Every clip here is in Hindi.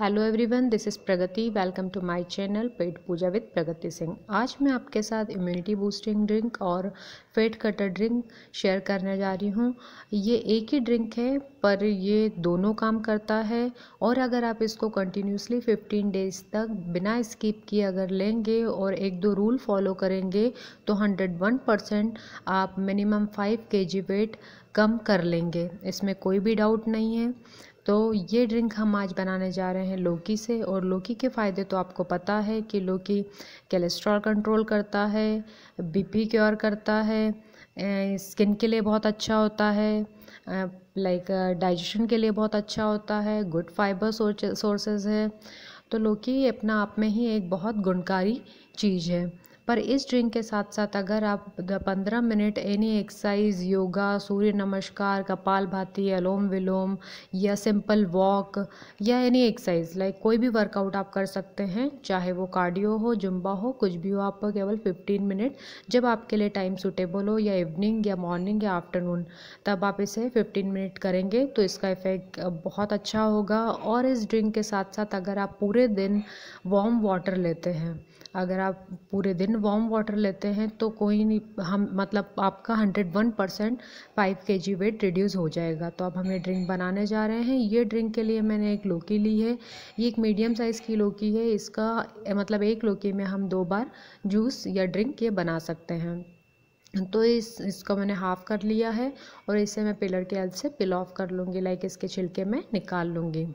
hello everyone this is Pragati welcome to my channel Pet Pooja with Pragati Singh आज मैं आपके साथ इम्यूनिटी बूस्टिंग ड्रिंक और फेट कटर ड्रिंक शेयर करने जा रही हूँ ये एक ही ड्रिंक है पर ये दोनों काम करता है और अगर आप इसको कंटिन्यूसली 15 डेज तक बिना स्किप किए अगर लेंगे और एक दो रूल फॉलो करेंगे तो हंड्रेड परसेंट आप मिनिमम फाइव के वेट कम कर लेंगे इसमें कोई भी डाउट नहीं है तो ये ड्रिंक हम आज बनाने जा रहे हैं लौकी से और लौकी के फ़ायदे तो आपको पता है कि लौकी कोलेस्ट्रॉल कंट्रोल करता है बीपी क्योर करता है स्किन के लिए बहुत अच्छा होता है लाइक डाइजेशन के लिए बहुत अच्छा होता है गुड फाइबर सोर्सेज है तो लौकी अपना आप में ही एक बहुत गुणकारी चीज़ है पर इस ड्रिंक के साथ साथ अगर आप पंद्रह minute any exercise yoga surya namaskar kapalbhati अलोम विलोम या सिंपल वॉक या एनी एक्सरसाइज लाइक कोई भी वर्कआउट आप कर सकते हैं चाहे वो कार्डियो हो जुम्बा हो कुछ भी हो आप केवल फिफ्टीन मिनट जब आपके लिए टाइम सूटेबल हो या इवनिंग या मॉर्निंग या आफ्टरनून तब आप इसे फिफ्टीन मिनट करेंगे तो इसका इफ़ेक्ट बहुत अच्छा होगा और इस ड्रिंक के साथ साथ अगर आप पूरे दिन वार्म वाटर लेते हैं अगर आप पूरे दिन वार्म वाटर लेते हैं तो कोई नहीं हम मतलब आपका हंड्रेड वन परसेंट फाइव के जी वेट रिड्यूस हो जाएगा तो अब हम ये ड्रिंक बनाने जा रहे हैं ये ड्रिंक के लिए मैंने एक लोकी ली है ये एक मीडियम साइज़ की लोकी है इसका मतलब एक लोकी में हम दो बार जूस या ड्रिंक ये बना सकते हैं तो इस इसको मैंने हाफ़ कर लिया है और इसे मैं पिलर के हेल्प से पिल ऑफ कर लूँगी लाइक इसके छिलके में निकाल लूँगी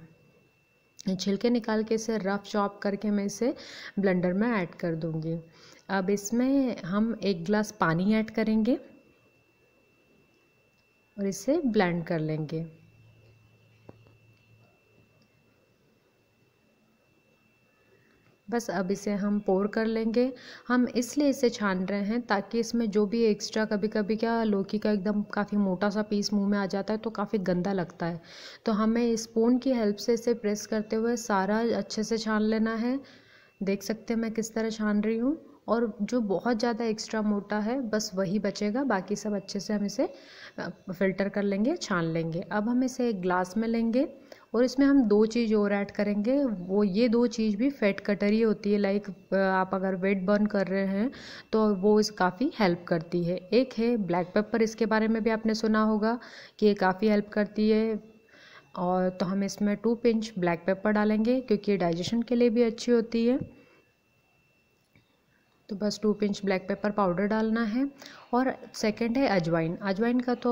छिलके निकाल के इसे रफ़ चॉप करके मैं इसे ब्लेंडर में ऐड कर दूंगी अब इसमें हम एक गिलास पानी ऐड करेंगे और इसे ब्लेंड कर लेंगे बस अब इसे हम पोर कर लेंगे हम इसलिए इसे छान रहे हैं ताकि इसमें जो भी एक्स्ट्रा कभी कभी क्या लौकी का एकदम काफ़ी मोटा सा पीस मुंह में आ जाता है तो काफ़ी गंदा लगता है तो हमें स्पून की हेल्प से इसे प्रेस करते हुए सारा अच्छे से छान लेना है देख सकते हैं मैं किस तरह छान रही हूँ और जो बहुत ज़्यादा एक्स्ट्रा मोटा है बस वही बचेगा बाकी सब अच्छे से हम इसे फ़िल्टर कर लेंगे छान लेंगे अब हम इसे एक ग्लास में लेंगे और इसमें हम दो चीज़ और ऐड करेंगे वो ये दो चीज़ भी फैट कटर ही होती है लाइक आप अगर वेट बर्न कर रहे हैं तो वो इस काफ़ी हेल्प करती है एक है ब्लैक पेपर इसके बारे में भी आपने सुना होगा कि ये काफ़ी हेल्प करती है और तो हम इसमें टू पिंच ब्लैक पेपर डालेंगे क्योंकि ये डाइजेशन के लिए भी अच्छी होती है तो बस two pinch black pepper powder डालना है और सेकंड है अजवाइन अजवाइन का तो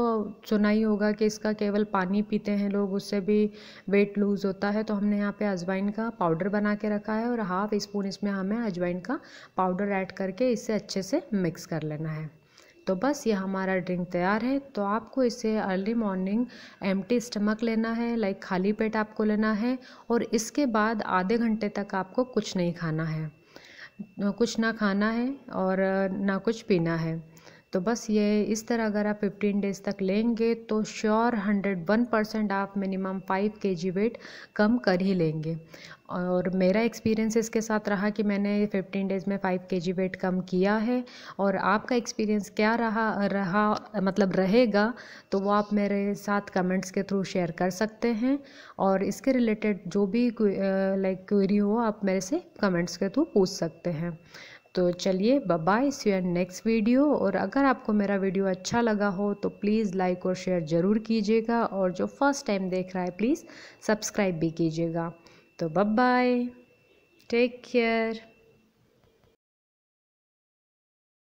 सुना ही होगा कि इसका केवल पानी पीते हैं लोग उससे भी वेट लूज़ होता है तो हमने यहाँ पे अजवाइन का पाउडर बना के रखा है और हाफ़ स्पून इसमें हमें अजवाइन का पाउडर ऐड करके इसे अच्छे से मिक्स कर लेना है तो बस ये हमारा ड्रिंक तैयार है तो आपको इसे अर्ली मॉर्निंग एम्प्टी स्टमक लेना है लाइक खाली पेट आपको लेना है और इसके बाद आधे घंटे तक आपको कुछ नहीं खाना है कुछ ना खाना है और ना कुछ पीना है तो बस ये इस तरह अगर आप 15 डेज़ तक लेंगे तो श्योर 101 परसेंट आप मिनिमम 5 के जी वेट कम कर ही लेंगे और मेरा एक्सपीरियंस इसके साथ रहा कि मैंने 15 डेज़ में 5 के जी वेट कम किया है और आपका एक्सपीरियंस क्या रहा रहा मतलब रहेगा तो वो आप मेरे साथ कमेंट्स के थ्रू शेयर कर सकते हैं और इसके रिलेटेड जो भी लाइक क्वेरी हो आप मेरे से कमेंट्स के थ्रू पूछ सकते हैं तो चलिए bye see and next video और अगर आपको मेरा वीडियो अच्छा लगा हो तो प्लीज़ लाइक और शेयर ज़रूर कीजिएगा और जो फर्स्ट टाइम देख रहा है प्लीज़ सब्सक्राइब भी कीजिएगा तो बाय टेक केयर